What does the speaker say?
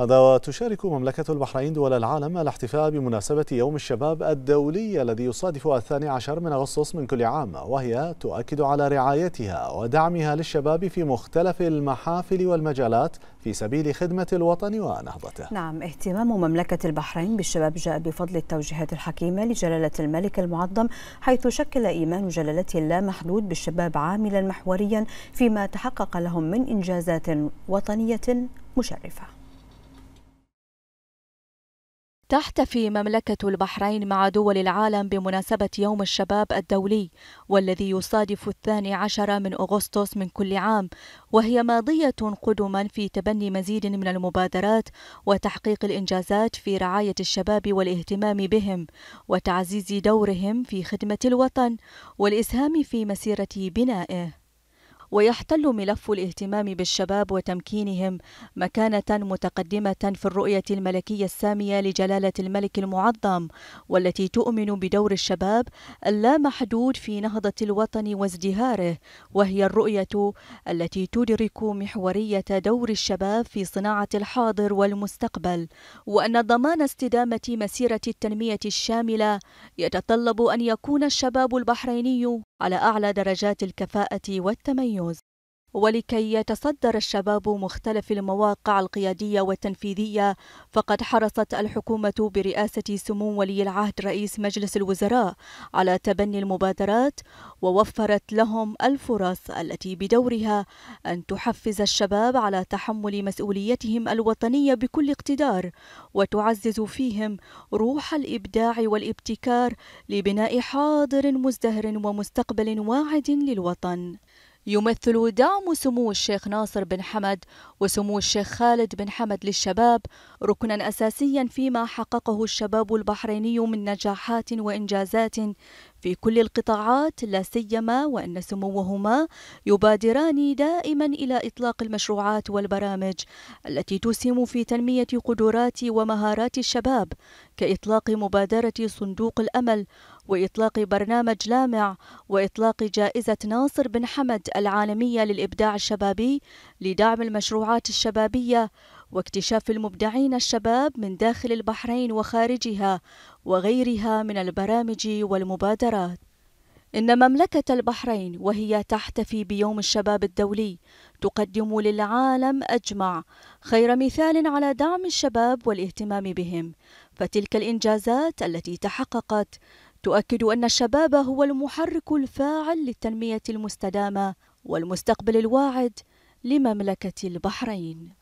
هذا وتشارك مملكة البحرين دول العالم الاحتفاء بمناسبة يوم الشباب الدولي الذي يصادف الثاني عشر من أغسطس من كل عام وهي تؤكد على رعايتها ودعمها للشباب في مختلف المحافل والمجالات في سبيل خدمة الوطن ونهضته نعم اهتمام مملكة البحرين بالشباب جاء بفضل التوجيهات الحكيمة لجلالة الملك المعظم حيث شكل إيمان جلالته اللامحدود بالشباب عاملا محوريا فيما تحقق لهم من إنجازات وطنية مشرفة تحتفي مملكة البحرين مع دول العالم بمناسبة يوم الشباب الدولي والذي يصادف الثاني عشر من أغسطس من كل عام وهي ماضية قدما في تبني مزيد من المبادرات وتحقيق الإنجازات في رعاية الشباب والاهتمام بهم وتعزيز دورهم في خدمة الوطن والإسهام في مسيرة بنائه ويحتل ملف الاهتمام بالشباب وتمكينهم مكانة متقدمة في الرؤية الملكية السامية لجلالة الملك المعظم والتي تؤمن بدور الشباب اللامحدود في نهضة الوطن وازدهاره وهي الرؤية التي تدرك محورية دور الشباب في صناعة الحاضر والمستقبل وأن ضمان استدامة مسيرة التنمية الشاملة يتطلب أن يكون الشباب البحريني على أعلى درجات الكفاءة والتميز ولكي يتصدر الشباب مختلف المواقع القيادية والتنفيذية فقد حرصت الحكومة برئاسة سمو ولي العهد رئيس مجلس الوزراء على تبني المبادرات ووفرت لهم الفرص التي بدورها أن تحفز الشباب على تحمل مسؤوليتهم الوطنية بكل اقتدار وتعزز فيهم روح الإبداع والابتكار لبناء حاضر مزدهر ومستقبل واعد للوطن يمثل دعم سمو الشيخ ناصر بن حمد وسمو الشيخ خالد بن حمد للشباب ركنا أساسيا فيما حققه الشباب البحريني من نجاحات وإنجازات في كل القطاعات لا سيما وأن سموهما يبادران دائما إلى إطلاق المشروعات والبرامج التي تسهم في تنمية قدرات ومهارات الشباب كإطلاق مبادرة صندوق الأمل وإطلاق برنامج لامع وإطلاق جائزة ناصر بن حمد العالمية للإبداع الشبابي لدعم المشروعات الشبابية واكتشاف المبدعين الشباب من داخل البحرين وخارجها وغيرها من البرامج والمبادرات إن مملكة البحرين وهي تحتفي بيوم الشباب الدولي تقدم للعالم أجمع خير مثال على دعم الشباب والاهتمام بهم، فتلك الإنجازات التي تحققت تؤكد أن الشباب هو المحرك الفاعل للتنمية المستدامة والمستقبل الواعد لمملكة البحرين